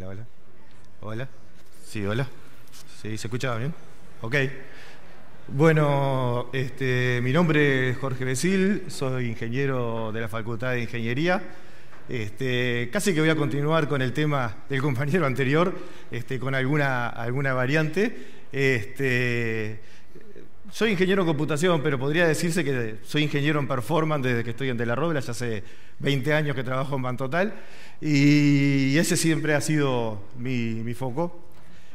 Hola, hola. Sí, hola. Sí, ¿se escuchaba bien? Ok. Bueno, este, mi nombre es Jorge Becil, soy ingeniero de la Facultad de Ingeniería. Este, casi que voy a continuar con el tema del compañero anterior, este, con alguna, alguna variante. Este, soy ingeniero en computación, pero podría decirse que soy ingeniero en performance desde que estoy en De la Robla, ya hace 20 años que trabajo en Bantotal, y ese siempre ha sido mi, foco.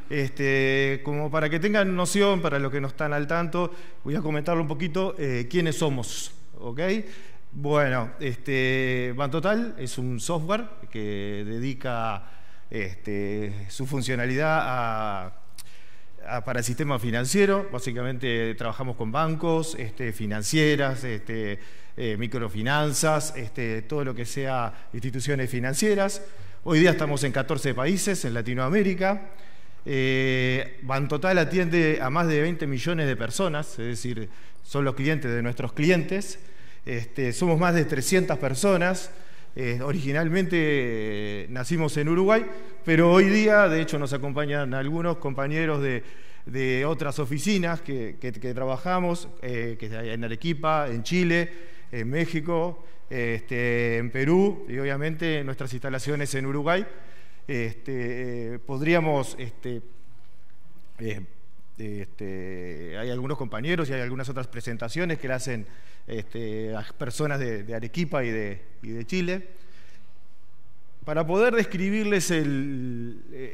Este, como para que tengan noción, para los que no están al tanto, voy a comentarle un poquito eh, quiénes somos. Bueno, este, Bantotal es un software que dedica este, su funcionalidad a para el sistema financiero. Básicamente trabajamos con bancos, este, financieras, este, eh, microfinanzas, este, todo lo que sea instituciones financieras. Hoy día estamos en 14 países en Latinoamérica. Eh, total atiende a más de 20 millones de personas, es decir, son los clientes de nuestros clientes. somos más de 300 personas. Eh, originalmente eh, nacimos en Uruguay, pero hoy día, de hecho, nos acompañan algunos compañeros de, otras oficinas que, trabajamos, que trabajamos, eh, en Arequipa, en Chile, en México, este, en Perú y obviamente nuestras instalaciones en Uruguay. Este, podríamos este, este, hay algunos compañeros y hay algunas otras presentaciones que le hacen este, las personas de, Arequipa y de, Chile. Para poder describirles eh,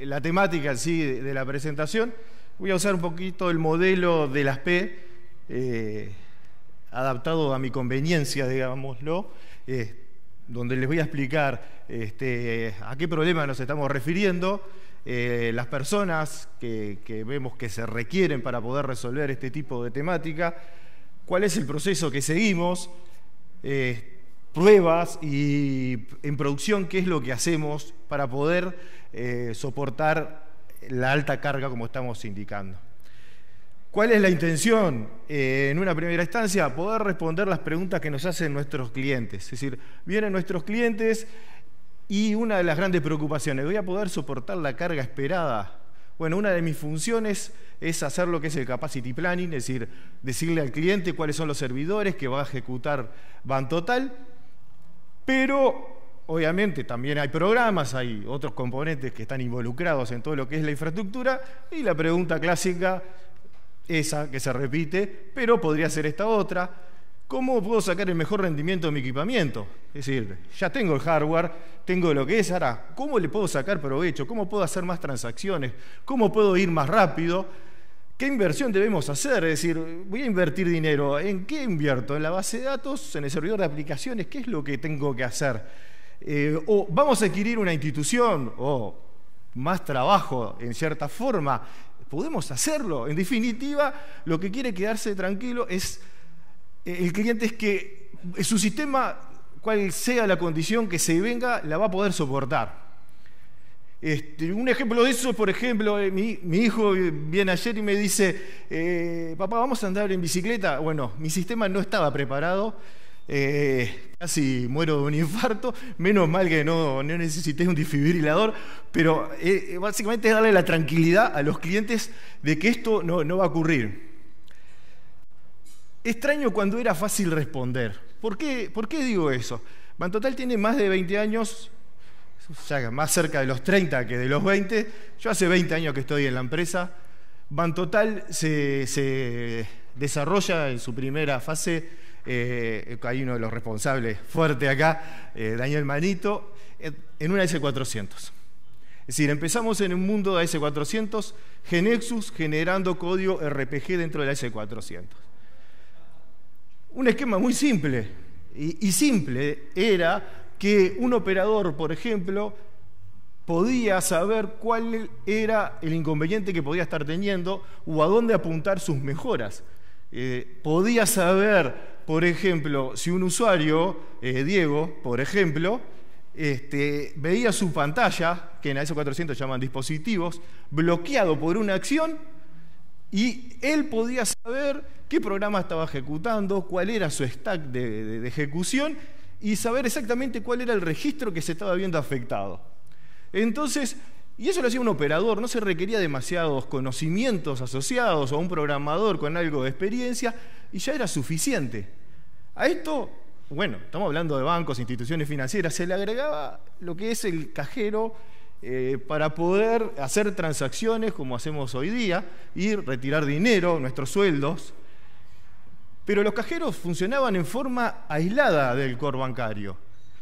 la temática de, la presentación, voy a usar un poquito el modelo de las P, eh, adaptado a mi conveniencia, digámoslo, eh, donde les voy a explicar este, a qué problema nos estamos refiriendo, eh, las personas que, vemos que se requieren para poder resolver este tipo de temática, cuál es el proceso que seguimos, eh, pruebas y en producción qué es lo que hacemos para poder eh, soportar la alta carga como estamos indicando. ¿Cuál es la intención? en una primera instancia, poder responder las preguntas que nos hacen nuestros clientes. Es decir, vienen nuestros clientes y una de las grandes preocupaciones, ¿voy a poder soportar la carga esperada? Bueno, una de mis funciones es hacer lo que es el capacity planning, es decir, decirle al cliente cuáles son los servidores que va a ejecutar total, pero obviamente también hay programas, hay otros componentes que están involucrados en todo lo que es la infraestructura y la pregunta clásica, esa que se repite, pero podría ser esta otra, ¿Cómo puedo sacar el mejor rendimiento de mi equipamiento? Es decir, ya tengo el hardware, tengo lo que es, ahora, ¿cómo le puedo sacar provecho? ¿Cómo puedo hacer más transacciones? ¿Cómo puedo ir más rápido? ¿Qué inversión debemos hacer? Es decir, voy a invertir dinero. ¿En qué invierto? ¿En la base de datos? ¿En el servidor de aplicaciones? ¿Qué es lo que tengo que hacer? Eh, ¿O vamos a adquirir una institución? ¿O más trabajo, en cierta forma? ¿Podemos hacerlo? En definitiva, lo que quiere quedarse tranquilo es eh, el cliente es que eh, su sistema, cual sea la condición que se venga, la va a poder soportar. Este, un ejemplo de eso, por ejemplo, eh, mi, hijo viene ayer y me dice, papá, vamos a andar en bicicleta. Bueno, mi sistema no estaba preparado, casi muero de un infarto, menos mal que no, necesité un desfibrilador, pero básicamente es darle la tranquilidad a los clientes de que esto no va a ocurrir. Extraño cuando era fácil responder. ¿Por qué, digo eso? Bantotal tiene más de 20 años, o más cerca de los 30 que de los 20. Yo hace 20 años que estoy en la empresa. Bantotal se, se desarrolla en su primera fase. Eh, hay uno de los responsables fuerte acá, eh, Daniel Manito, en una S400. Es decir, empezamos en un mundo de S400, Genexus generando código RPG dentro de la S400. Un esquema muy simple. Y, simple era que un operador, por ejemplo, podía saber cuál era el inconveniente que podía estar teniendo o a dónde apuntar sus mejoras. Eh, podía saber, por ejemplo, si un usuario, eh, Diego, por ejemplo, este, veía su pantalla, que en eso 400 llaman dispositivos, bloqueado por una acción y él podía saber qué programa estaba ejecutando, cuál era su stack de, ejecución y saber exactamente cuál era el registro que se estaba viendo afectado. Entonces, y eso lo hacía un operador, no se requería demasiados conocimientos asociados o un programador con algo de experiencia y ya era suficiente. A esto, bueno, estamos hablando de bancos, instituciones financieras, se le agregaba lo que es el cajero eh, para poder hacer transacciones como hacemos hoy día y retirar dinero, nuestros sueldos. Pero los cajeros funcionaban en forma aislada del core bancario.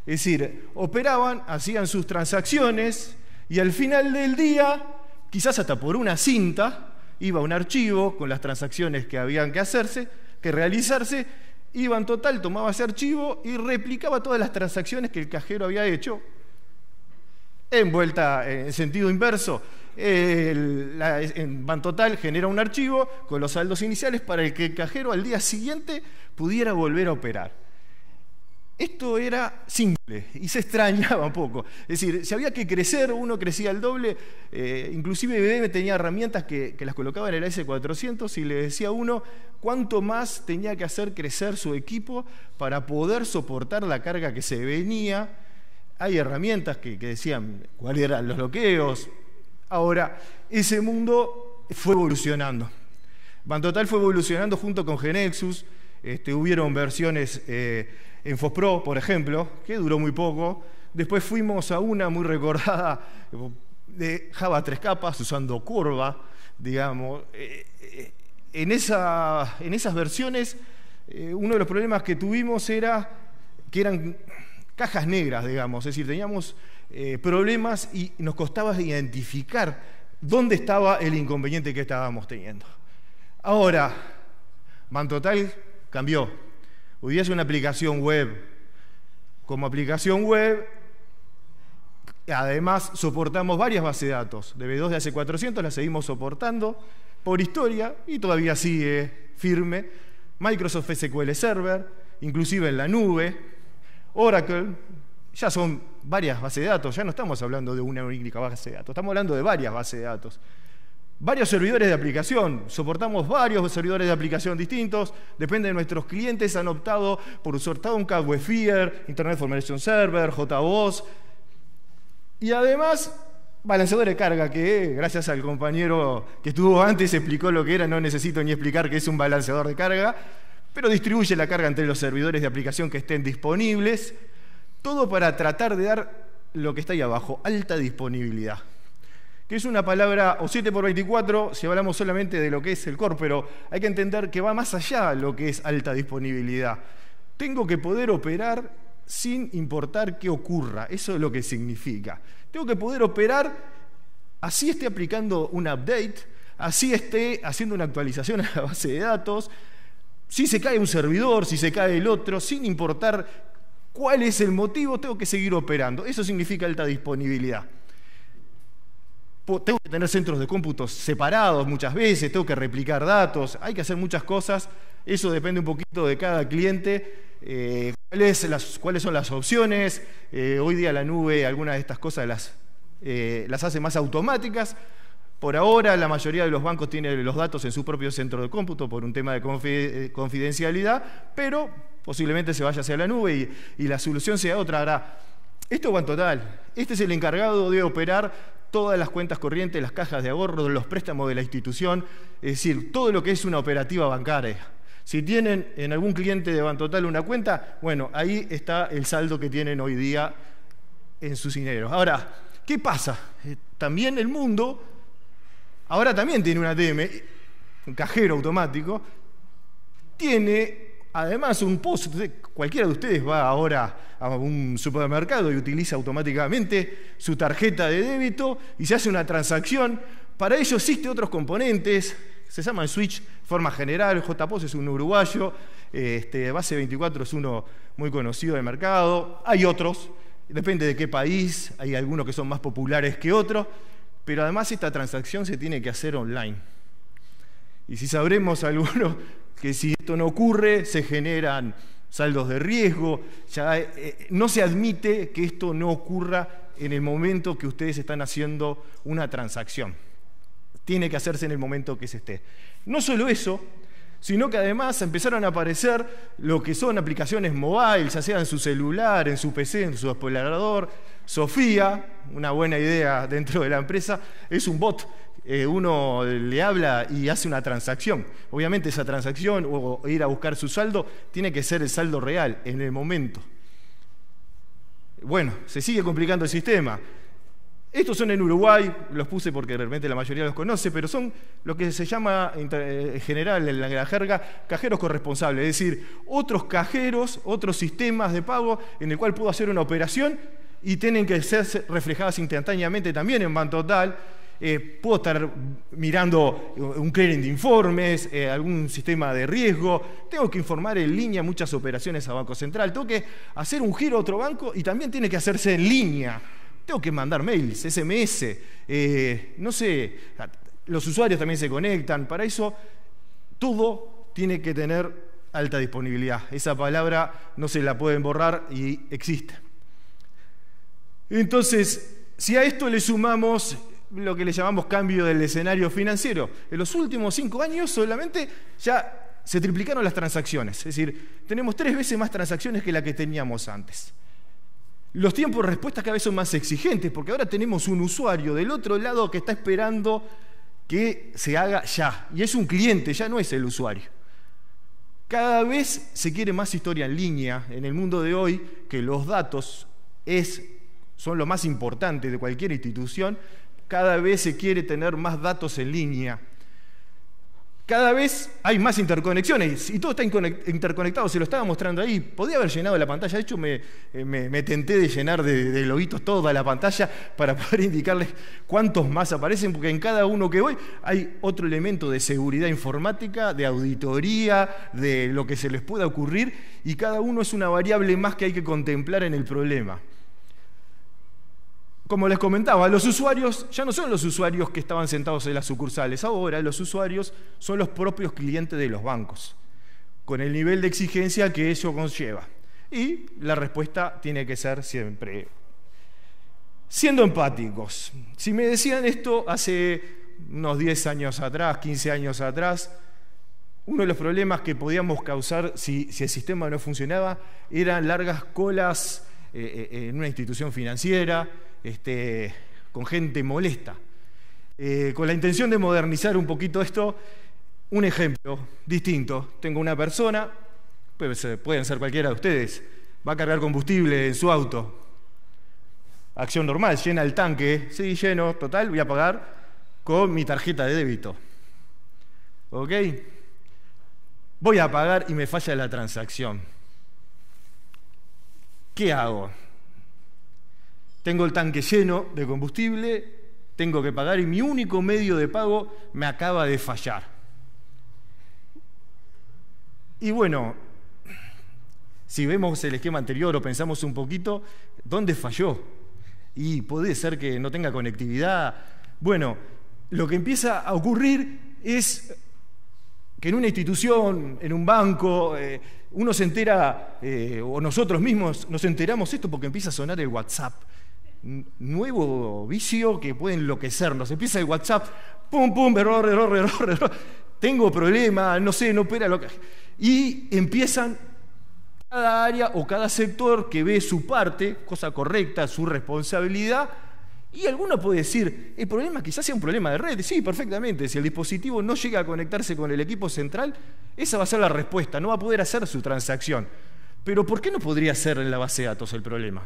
Es decir, operaban, hacían sus transacciones y al final del día, quizás hasta por una cinta, iba un archivo con las transacciones que habían que hacerse, que realizarse, iban total, tomaba ese archivo y replicaba todas las transacciones que el cajero había hecho en vuelta, eh, en sentido inverso. El, ban total genera un archivo con los saldos iniciales para el que el cajero al día siguiente pudiera volver a operar. Esto era simple y se extrañaba un poco. Es decir, si había que crecer, uno crecía el doble. Eh, inclusive IBM tenía herramientas que, que las colocaba en el S400 y le decía a uno cuánto más tenía que hacer crecer su equipo para poder soportar la carga que se venía hay herramientas que, decían cuáles eran los bloqueos. Ahora, ese mundo fue evolucionando. Bantotal fue evolucionando junto con Genexus. Este, hubieron versiones eh, en Fospro, por ejemplo, que duró muy poco. Después fuimos a una muy recordada de Java tres capas, usando curva, digamos. Eh, eh, en, esas versiones, uno de los problemas que tuvimos era que eran cajas negras, digamos, es decir, teníamos eh, problemas y nos costaba identificar dónde estaba el inconveniente que estábamos teniendo. Ahora, Mantotal cambió. Hoy es una aplicación web. Como aplicación web, además soportamos varias bases de datos. De B2 de hace 400 la seguimos soportando por historia y todavía sigue firme. Microsoft SQL Server, inclusive en la nube, Oracle, ya son varias bases de datos, ya no estamos hablando de una única base de datos, estamos hablando de varias bases de datos. Varios servidores de aplicación, soportamos varios servidores de aplicación distintos, depende de nuestros clientes, han optado por usar Tomcat, Webfear, Internet Formation Server, JBoss, y además balanceador de carga, que gracias al compañero que estuvo antes explicó lo que era, no necesito ni explicar que es un balanceador de carga pero distribuye la carga entre los servidores de aplicación que estén disponibles, todo para tratar de dar lo que está ahí abajo, alta disponibilidad, que es una palabra, o 7x24, si hablamos solamente de lo que es el core, pero hay que entender que va más allá lo que es alta disponibilidad. Tengo que poder operar sin importar qué ocurra, eso es lo que significa. Tengo que poder operar así esté aplicando un update, así esté haciendo una actualización a la base de datos, si se cae un servidor, si se cae el otro, sin importar cuál es el motivo, tengo que seguir operando. Eso significa alta disponibilidad. Tengo que tener centros de cómputos separados muchas veces, tengo que replicar datos, hay que hacer muchas cosas. Eso depende un poquito de cada cliente. Eh, ¿cuáles, son las opciones? Eh, hoy día la nube, algunas de estas cosas las, eh, las hace más automáticas, por ahora, la mayoría de los bancos tienen los datos en su propio centro de cómputo por un tema de eh, confidencialidad, pero posiblemente se vaya hacia la nube y, la solución sea otra. Ahora, esto es en total. Este es el encargado de operar todas las cuentas corrientes, las cajas de ahorro, los préstamos de la institución, es decir, todo lo que es una operativa bancaria. Si tienen en algún cliente de Total una cuenta, bueno, ahí está el saldo que tienen hoy día en sus dineros. Ahora, ¿qué pasa? Eh, también el mundo ahora también tiene una ATM, un cajero automático, tiene además un post, cualquiera de ustedes va ahora a un supermercado y utiliza automáticamente su tarjeta de débito y se hace una transacción. Para ello existen otros componentes, se llaman Switch forma general, JPOS es un uruguayo, este, Base 24 es uno muy conocido de mercado, hay otros, depende de qué país, hay algunos que son más populares que otros, pero además esta transacción se tiene que hacer online. Y si sabremos algunos que si esto no ocurre, se generan saldos de riesgo, eh, eh, no se admite que esto no ocurra en el momento que ustedes están haciendo una transacción. Tiene que hacerse en el momento que se esté. No solo eso, sino que además empezaron a aparecer lo que son aplicaciones mobile, ya sea en su celular, en su PC, en su explorador, Sofía, una buena idea dentro de la empresa, es un bot. Eh, uno le habla y hace una transacción. Obviamente esa transacción o ir a buscar su saldo tiene que ser el saldo real en el momento. Bueno, se sigue complicando el sistema. Estos son en Uruguay, los puse porque realmente la mayoría los conoce, pero son lo que se llama en eh, general en la jerga cajeros corresponsables, es decir, otros cajeros, otros sistemas de pago en el cual puedo hacer una operación y tienen que ser reflejadas instantáneamente también en Banco Total. Eh, puedo estar mirando un clearing de informes, eh, algún sistema de riesgo, tengo que informar en línea muchas operaciones a Banco Central, tengo que hacer un giro a otro banco y también tiene que hacerse en línea, tengo que mandar mails, SMS, eh, no sé, los usuarios también se conectan, para eso todo tiene que tener alta disponibilidad, esa palabra no se la pueden borrar y existe. Entonces, si a esto le sumamos lo que le llamamos cambio del escenario financiero, en los últimos cinco años solamente ya se triplicaron las transacciones, es decir, tenemos tres veces más transacciones que la que teníamos antes. Los tiempos de respuesta cada vez son más exigentes, porque ahora tenemos un usuario del otro lado que está esperando que se haga ya, y es un cliente, ya no es el usuario. Cada vez se quiere más historia en línea en el mundo de hoy, que los datos es son lo más importante de cualquier institución, cada vez se quiere tener más datos en línea. Cada vez hay más interconexiones y todo está interconectado, se lo estaba mostrando ahí. Podía haber llenado la pantalla, de hecho me, eh, tenté de llenar de, de lobitos toda la pantalla para poder indicarles cuántos más aparecen, porque en cada uno que voy hay otro elemento de seguridad informática, de auditoría, de lo que se les pueda ocurrir, y cada uno es una variable más que hay que contemplar en el problema como les comentaba, los usuarios ya no son los usuarios que estaban sentados en las sucursales, ahora los usuarios son los propios clientes de los bancos, con el nivel de exigencia que eso conlleva. Y la respuesta tiene que ser siempre siendo empáticos. Si me decían esto hace unos 10 años atrás, 15 años atrás, uno de los problemas que podíamos causar si, el sistema no funcionaba eran largas colas eh, eh, eh, en una institución financiera, este, con gente molesta. Eh, con la intención de modernizar un poquito esto, un ejemplo distinto. Tengo una persona, pueden ser cualquiera de ustedes, va a cargar combustible en su auto. Acción normal, llena el tanque, sí, lleno, total, voy a pagar con mi tarjeta de débito. ¿Ok? Voy a pagar y me falla la transacción. ¿Qué hago? tengo el tanque lleno de combustible, tengo que pagar y mi único medio de pago me acaba de fallar. Y bueno, si vemos el esquema anterior o pensamos un poquito, ¿dónde falló? Y puede ser que no tenga conectividad. Bueno, lo que empieza a ocurrir es que en una institución, en un banco, eh, uno se entera, eh, o nosotros mismos nos enteramos esto porque empieza a sonar el WhatsApp nuevo vicio que puede enloquecernos. Empieza el WhatsApp, pum, pum, error, error, error, error. Tengo problema, no sé, no opera lo que... Y empiezan cada área o cada sector que ve su parte, cosa correcta, su responsabilidad, y alguno puede decir, el problema quizás sea un problema de red. Sí, perfectamente. Si el dispositivo no llega a conectarse con el equipo central, esa va a ser la respuesta, no va a poder hacer su transacción. Pero ¿por qué no podría ser en la base de datos el problema?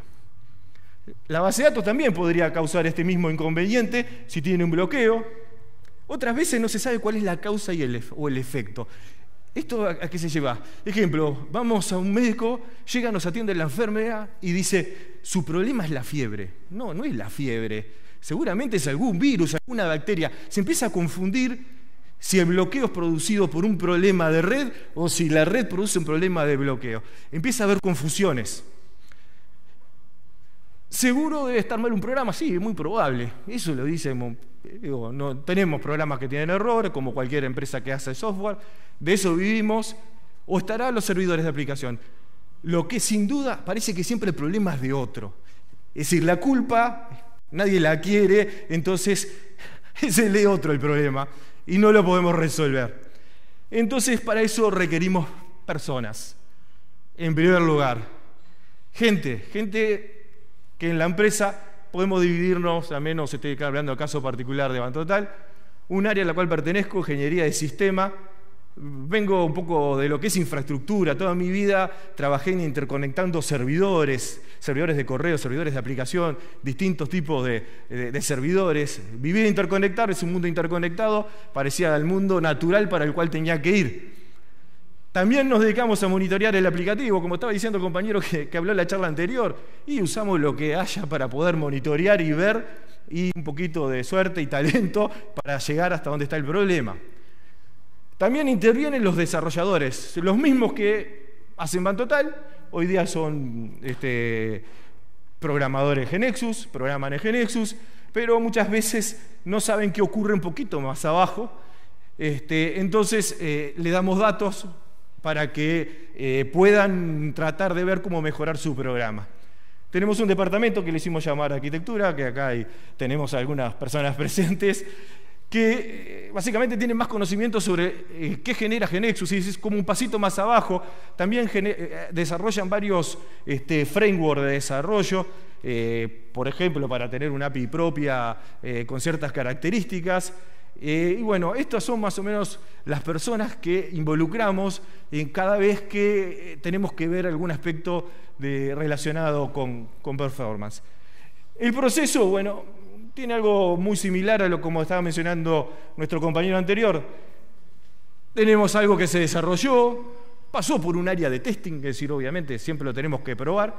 La base de datos también podría causar este mismo inconveniente si tiene un bloqueo. Otras veces no se sabe cuál es la causa y o el efecto. ¿Esto a, a qué se lleva? Ejemplo, vamos a un médico, llega, nos atiende la enfermera y dice, su problema es la fiebre. No, no es la fiebre. Seguramente es algún virus, alguna bacteria. Se empieza a confundir si el bloqueo es producido por un problema de red o si la red produce un problema de bloqueo. Empieza a haber confusiones. Seguro debe estar mal un programa, sí, es muy probable. Eso lo dice. no, tenemos programas que tienen errores, como cualquier empresa que hace software. De eso vivimos. O estarán los servidores de aplicación. Lo que sin duda parece que siempre el problema es de otro. Es decir, la culpa nadie la quiere, entonces es el de otro el problema y no lo podemos resolver. Entonces para eso requerimos personas, en primer lugar. Gente, gente que en la empresa podemos dividirnos, a menos esté hablando de caso particular de Total, un área a la cual pertenezco, ingeniería de sistema, vengo un poco de lo que es infraestructura. Toda mi vida trabajé en interconectando servidores, servidores de correo, servidores de aplicación, distintos tipos de, servidores. Vivir e interconectar es un mundo interconectado, parecía el mundo natural para el cual tenía que ir. También nos dedicamos a monitorear el aplicativo, como estaba diciendo el compañero que, habló en la charla anterior, y usamos lo que haya para poder monitorear y ver y un poquito de suerte y talento para llegar hasta donde está el problema. También intervienen los desarrolladores, los mismos que hacen Ban Total, hoy día son este, programadores Genexus, programan en Genexus, pero muchas veces no saben qué ocurre un poquito más abajo. Este, entonces eh, le damos datos para que eh, puedan tratar de ver cómo mejorar su programa. Tenemos un departamento que le hicimos llamar arquitectura, que acá hay, tenemos algunas personas presentes, que eh, básicamente tienen más conocimiento sobre eh, qué genera Genexus, y es como un pasito más abajo, también desarrollan varios este, frameworks de desarrollo, por ejemplo, para tener una API propia con ciertas características. Eh, y bueno, estas son más o menos las personas que involucramos en cada vez que eh, tenemos que ver algún aspecto relacionado con, performance. El proceso, bueno, tiene algo muy similar a lo como estaba mencionando nuestro compañero anterior. Tenemos algo que se desarrolló, pasó por un área de testing, es decir, obviamente siempre lo tenemos que probar,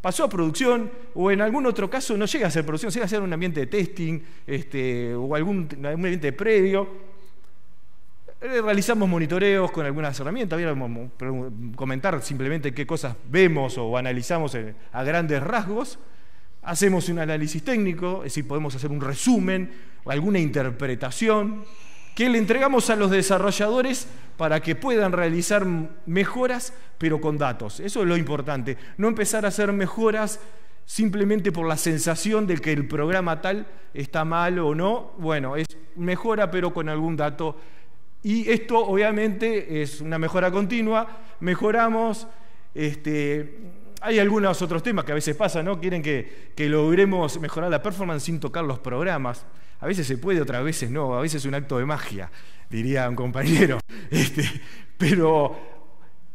pasó a producción o en algún otro caso no llega a ser producción, llega a ser un ambiente de testing este, o algún, ambiente previo. Eh, realizamos monitoreos con algunas herramientas, comentar simplemente qué cosas vemos o analizamos eh, a grandes rasgos. Hacemos un análisis técnico, es decir, podemos hacer un resumen, o alguna interpretación, que le entregamos a los desarrolladores para que puedan realizar mejoras, pero con datos. Eso es lo importante. No empezar a hacer mejoras simplemente por la sensación de que el programa tal está mal o no. Bueno, es mejora, pero con algún dato. Y esto obviamente es una mejora continua. Mejoramos. Este, hay algunos otros temas que a veces pasan, ¿no? Quieren que logremos mejorar la performance sin tocar los programas. A veces se puede, otras veces no, a veces es un acto de magia, diría un compañero. Este, pero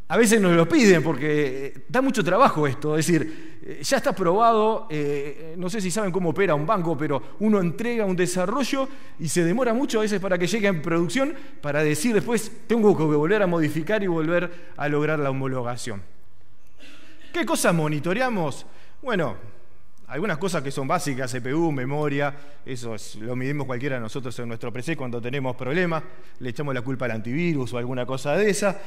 a veces nos lo piden porque eh, da mucho trabajo esto. Es decir, eh, ya está probado, eh, no sé si saben cómo opera un banco, pero uno entrega un desarrollo y se demora mucho a veces para que llegue en producción para decir después tengo que volver a modificar y volver a lograr la homologación. ¿Qué cosas monitoreamos? Bueno, algunas cosas que son básicas, CPU, memoria, eso lo midimos cualquiera de nosotros en nuestro PC cuando tenemos problemas, le echamos la culpa al antivirus o alguna cosa de esa.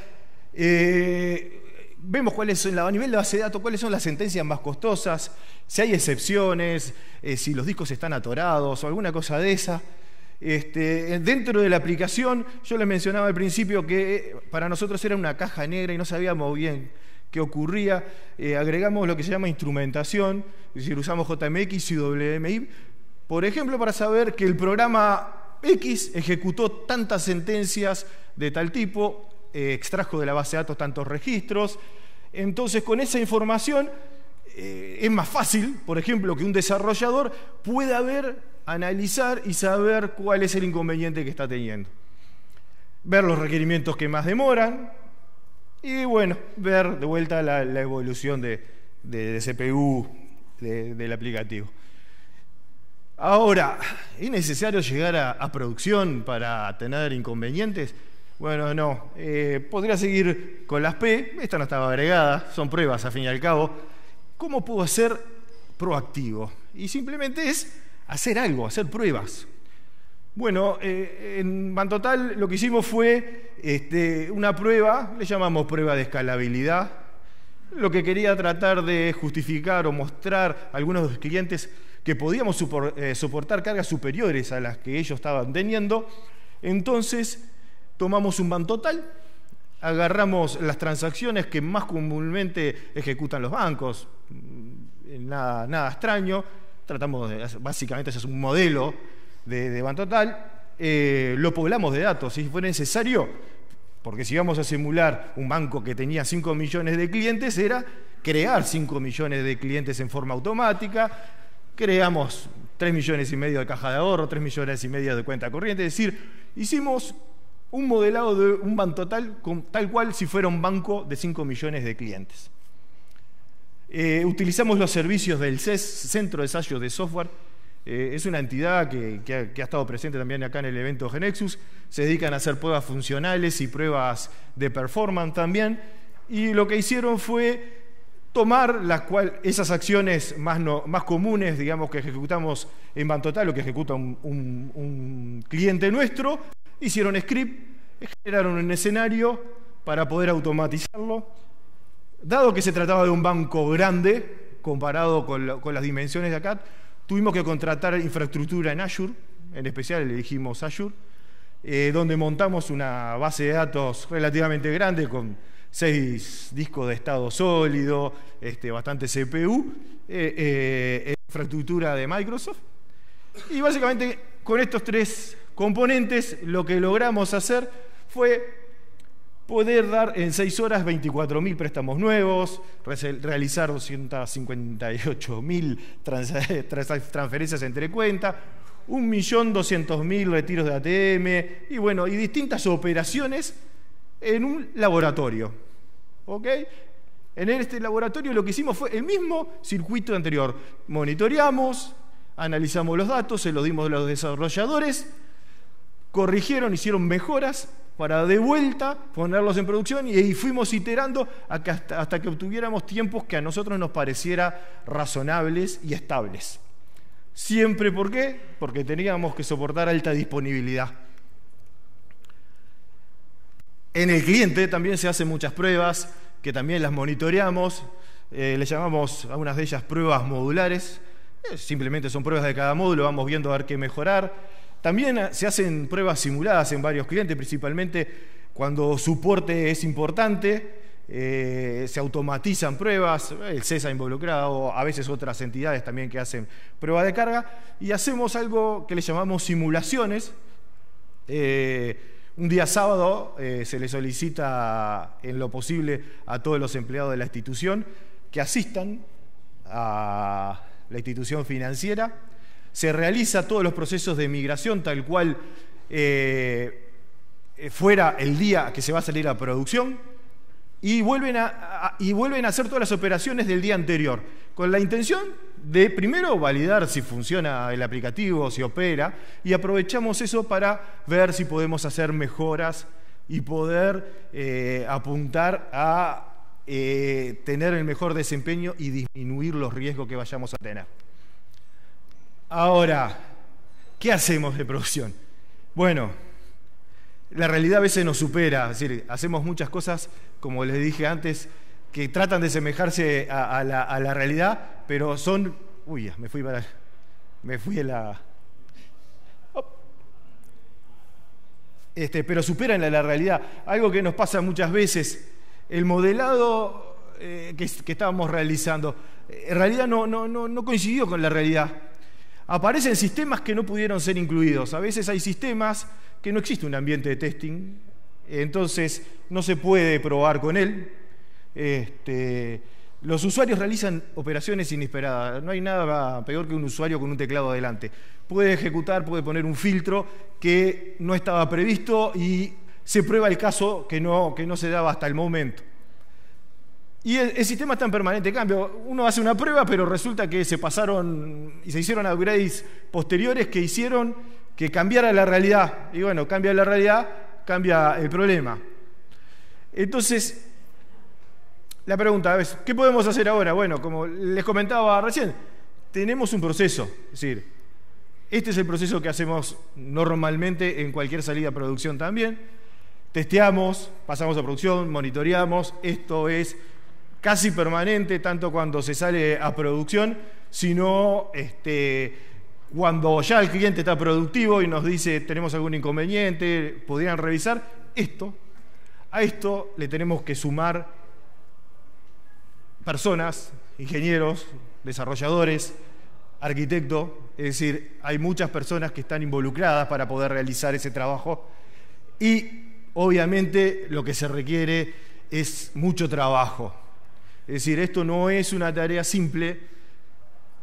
Eh, vemos cuáles son, a nivel de base de datos, cuáles son las sentencias más costosas, si hay excepciones, eh, si los discos están atorados o alguna cosa de esa. Este, dentro de la aplicación, yo les mencionaba al principio que eh, para nosotros era una caja negra y no sabíamos bien que ocurría, eh, agregamos lo que se llama instrumentación, es decir, usamos JMX y WMI, por ejemplo, para saber que el programa X ejecutó tantas sentencias de tal tipo, eh, extrajo de la base de datos tantos registros, entonces con esa información eh, es más fácil, por ejemplo, que un desarrollador pueda ver, analizar y saber cuál es el inconveniente que está teniendo. Ver los requerimientos que más demoran, y bueno, ver de vuelta la, evolución de, CPU del aplicativo. Ahora, ¿es necesario llegar a, producción para tener inconvenientes? Bueno, no. Eh, podría seguir con las P. Esta no estaba agregada. Son pruebas, a fin y al cabo. ¿Cómo puedo ser proactivo? Y simplemente es hacer algo, hacer pruebas. Bueno, eh, en Bantotal lo que hicimos fue este, una prueba, le llamamos prueba de escalabilidad. Lo que quería tratar de justificar o mostrar a algunos de los clientes que podíamos eh, soportar cargas superiores a las que ellos estaban teniendo. Entonces tomamos un Bantotal, agarramos las transacciones que más comúnmente ejecutan los bancos, mm, nada, nada extraño, tratamos de, básicamente es un modelo de, Ban Bantotal, eh, lo poblamos de datos. Si fue necesario, porque si íbamos a simular un banco que tenía 5 millones de clientes, era crear 5 millones de clientes en forma automática, creamos 3 millones y medio de caja de ahorro, 3 millones y medio de cuenta corriente, es decir, hicimos un modelado de un banco total, tal cual si fuera un banco de 5 millones de clientes. Eh, utilizamos los servicios del CES, Centro de Ensayo de Software, eh, es una entidad que, ha, estado presente también acá en el evento Genexus. Se dedican a hacer pruebas funcionales y pruebas de performance también. Y lo que hicieron fue tomar esas acciones más, comunes, digamos, que ejecutamos en Bantotal o que ejecuta un, cliente nuestro. Hicieron script, generaron un escenario para poder automatizarlo. Dado que se trataba de un banco grande, comparado con, las dimensiones de acá, Tuvimos que contratar infraestructura en Azure, en especial elegimos Azure, eh, donde montamos una base de datos relativamente grande con seis discos de estado sólido, este, bastante CPU, eh, eh, e infraestructura de Microsoft. Y básicamente con estos tres componentes lo que logramos hacer fue poder dar en seis horas 24.000 préstamos nuevos, realizar 258.000 transferencias entre cuentas, 1.200.000 retiros de ATM y bueno, y distintas operaciones en un laboratorio. ¿Ok? En este laboratorio lo que hicimos fue el mismo circuito anterior. Monitoreamos, analizamos los datos, se los dimos a los desarrolladores, corrigieron, hicieron mejoras para de vuelta ponerlos en producción y, fuimos iterando hasta, que obtuviéramos tiempos que a nosotros nos pareciera razonables y estables. Siempre, ¿por qué? Porque teníamos que soportar alta disponibilidad. En el cliente también se hacen muchas pruebas, que también las monitoreamos, eh, le llamamos a unas de ellas pruebas modulares, eh, simplemente son pruebas de cada módulo, vamos viendo a ver qué mejorar. También se hacen pruebas simuladas en varios clientes, principalmente cuando soporte es importante, eh, se automatizan pruebas, el CESA involucrado, a veces otras entidades también que hacen prueba de carga, y hacemos algo que le llamamos simulaciones. Eh, un día sábado eh, se le solicita en lo posible a todos los empleados de la institución que asistan a la institución financiera se realiza todos los procesos de migración tal cual eh, eh, fuera el día que se va a salir a producción y vuelven a, y vuelven a hacer todas las operaciones del día anterior, con la intención de primero validar si funciona el aplicativo, si opera, y aprovechamos eso para ver si podemos hacer mejoras y poder eh, apuntar a tener el mejor desempeño y disminuir los riesgos que vayamos a tener. Ahora, ¿qué hacemos de producción? Bueno, la realidad a veces nos supera, es decir, hacemos muchas cosas, como les dije antes, que tratan de semejarse a, la, realidad, pero son... Uy, me fui para... Me fui a la... Este, pero superan la, la realidad. Algo que nos pasa muchas veces, el modelado eh, que, estábamos realizando, en realidad no, no, no coincidió con la realidad aparecen sistemas que no pudieron ser incluidos. A veces hay sistemas que no existe un ambiente de testing, entonces no se puede probar con él. Este, los usuarios realizan operaciones inesperadas. No hay nada peor que un usuario con un teclado adelante. Puede ejecutar, puede poner un filtro que no estaba previsto y se prueba el caso que no, que no se daba hasta el momento. Y el, sistema está en permanente cambio. Uno hace una prueba, pero resulta que se pasaron y se hicieron upgrades posteriores que hicieron que cambiara la realidad. Y bueno, cambia la realidad, cambia el problema. Entonces, la pregunta es, ¿qué podemos hacer ahora? Bueno, como les comentaba recién, tenemos un proceso. Es decir, este es el proceso que hacemos normalmente en cualquier salida a producción también. Testeamos, pasamos a producción, monitoreamos, esto es casi permanente, tanto cuando se sale a producción, sino este, cuando ya el cliente está productivo y nos dice tenemos algún inconveniente, podrían revisar esto. A esto le tenemos que sumar personas, ingenieros, desarrolladores, arquitecto, es decir, hay muchas personas que están involucradas para poder realizar ese trabajo y obviamente lo que se requiere es mucho trabajo. Es decir, esto no es una tarea simple,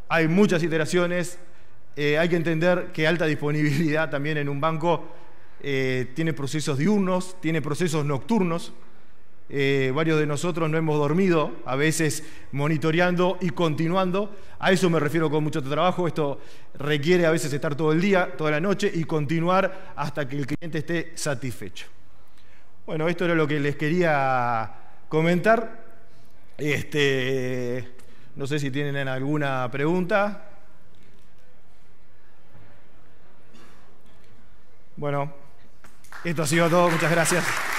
hay muchas iteraciones, eh, hay que entender que alta disponibilidad también en un banco eh, tiene procesos diurnos, tiene procesos nocturnos. Eh, varios de nosotros no hemos dormido, a veces monitoreando y continuando. A eso me refiero con mucho trabajo. Esto requiere a veces estar todo el día, toda la noche y continuar hasta que el cliente esté satisfecho. Bueno, esto era lo que les quería comentar. Este, no sé si tienen alguna pregunta. Bueno, esto ha sido todo. Muchas gracias.